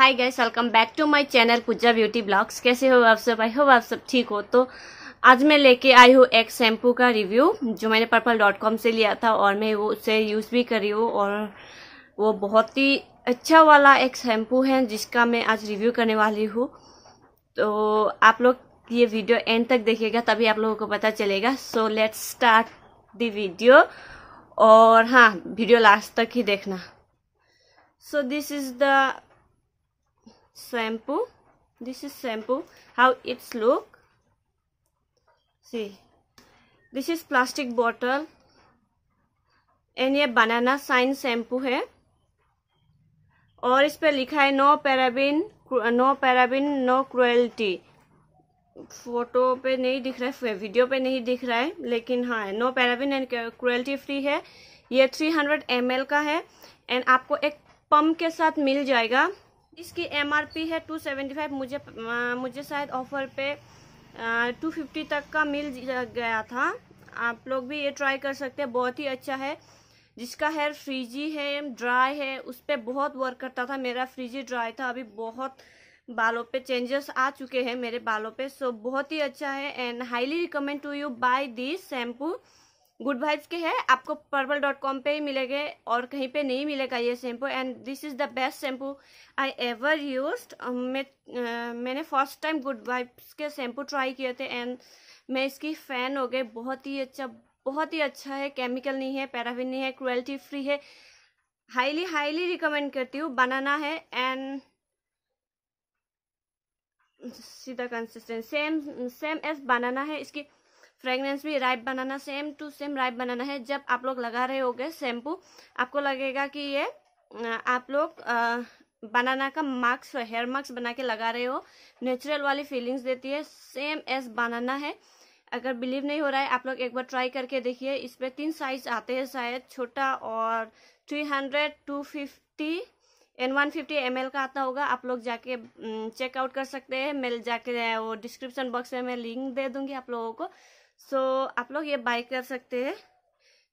hi guys welcome back to my channel Pooja beauty blogs कैसे हो आप सब आई हो आप सब ठीक हो तो आज मैं लेके आई हूँ एक शैम्पू का रिव्यू जो मैंने पर्पल डॉट कॉम से लिया था और मैं वो उसे यूज़ भी कर रही हूँ और वो बहुत ही अच्छा वाला एक शैम्पू है जिसका मैं आज रिव्यू करने वाली हूँ तो आप लोग ये वीडियो एंड तक देखिएगा तभी आप लोगों को पता चलेगा so let's start the video और हाँ वीडियो लास्ट तक ही देखना so this is the shampoo this is shampoo how it's look see this is plastic bottle and ye banana shine shampoo है और इस पर लिखा है no paraben no paraben no cruelty photo पे नहीं दिख रहा है वीडियो पे नहीं दिख रहा है लेकिन हाँ no paraben and cruelty free है ये 300 हंड्रेड का है एंड आपको एक पम्प के साथ मिल जाएगा इसकी एमआरपी है 275 मुझे आ, मुझे शायद ऑफर पे आ, 250 तक का मिल गया था आप लोग भी ये ट्राई कर सकते हैं बहुत ही अच्छा है जिसका हेयर फ्रीजी है ड्राई है उस पर बहुत वर्क करता था मेरा फ्रीजी ड्राई था अभी बहुत बालों पे चेंजेस आ चुके हैं मेरे बालों पे सो बहुत ही अच्छा है and highly recommend to you buy this shampoo good vibes के हैं आपको पर्पल डॉट कॉम पर ही मिलेंगे और कहीं पे नहीं मिलेगा ये shampoo and this is the best shampoo I ever use मैं मैंने फर्स्ट टाइम गुड वाइब्स के शैम्पू ट्राई किए थे एंड मैं इसकी फ़ैन हो गई बहुत ही अच्छा बहुत ही अच्छा है केमिकल नहीं है पैराफिन नहीं है क्रुअल्टी फ्री है हाईली हाईली रिकमेंड करती हूँ बनाना है एंड सीधा consistent same same as banana है इसकी फ्रेगनेंस भी ripe banana same to same ripe banana है जब आप लोग लगा रहे होगे शैम्पू आपको लगेगा कि ये आप लोग बनाना का मार्क्स हेयर मार्क्स बना के लगा रहे हो नेचुरल वाली फीलिंग्स देती है सेम एज बनाना है अगर बिलीव नहीं हो रहा है आप लोग एक बार ट्राई करके देखिए इस पर तीन साइज आते हैं शायद छोटा और three hundred two fifty and one fifty M L का आता होगा आप लोग जाके चेकआउट कर सकते हैं मैं जाके वो डिस्क्रिप्शन बॉक्स में मैं लिंक दे दूंगी आप लोगों को सो so, आप लोग ये बाई कर सकते हैं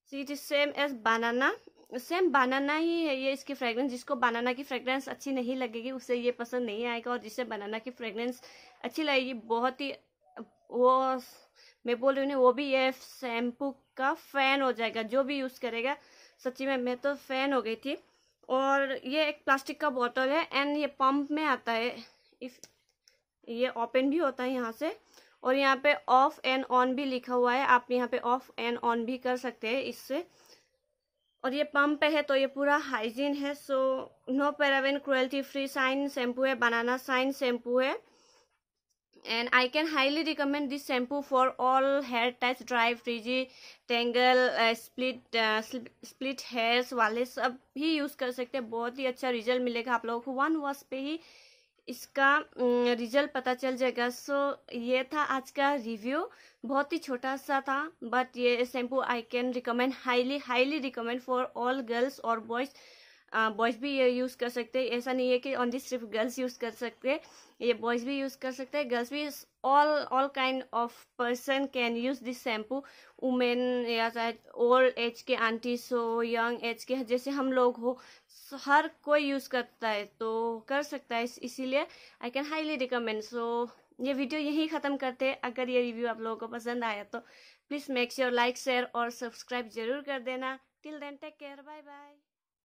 see it is same as banana same banana ही है ये इसकी फ्रेगरेंस जिसको बनाना की फ्रेगरेंस अच्छी नहीं लगेगी उसे ये पसंद नहीं आएगा और जिसे बनाना की फ्रेगरेंस अच्छी लगेगी बहुत ही वो मैं बोल रही हूँ वो भी ये शैम्पू का फ़ैन हो जाएगा जो भी यूज़ करेगा सच्ची में मैं तो फ़ैन हो गई थी और ये एक प्लास्टिक का बॉटल है एंड ये पंप में आता है इफ़ ये ओपन भी होता है यहाँ से और यहाँ पे ऑफ एंड ऑन भी लिखा हुआ है आप यहाँ पे ऑफ एंड ऑन भी कर सकते हैं इससे और ये पंप है तो ये पूरा हाइजीन है so no paraben cruelty free shine shampoo है बनाना साइन शैम्पू है and I can highly recommend this shampoo for all hair types dry frizzy tangle split split hairs वाले सब भी यूज़ कर सकते हैं बहुत ही अच्छा रिजल्ट मिलेगा आप लोगों को वन वॉश पे ही इसका रिजल्ट पता चल जाएगा सो ये था आज का रिव्यू बहुत ही छोटा सा था बट ये shampoo I can recommend highly highly recommend for all girls और बॉयज़ बॉयज़ भी ये यूज़ कर सकते हैं ऐसा नहीं है कि ओनली सिर्फ गर्ल्स यूज़ कर सकते हैं ये बॉयज़ भी यूज़ कर सकते हैं गर्ल्स भी all all kind of person can use this shampoo women या शायद ओल्ड एज के आंटी हो यंग एज के जैसे हम लोग हो हर कोई यूज़ करता है तो कर सकता है इसीलिए I can highly recommend so ये वीडियो यहीं ख़त्म करते हैं अगर ये रिव्यू आप लोगों को पसंद आया तो please make sure like share और सब्सक्राइब जरूर कर देना till then take care bye bye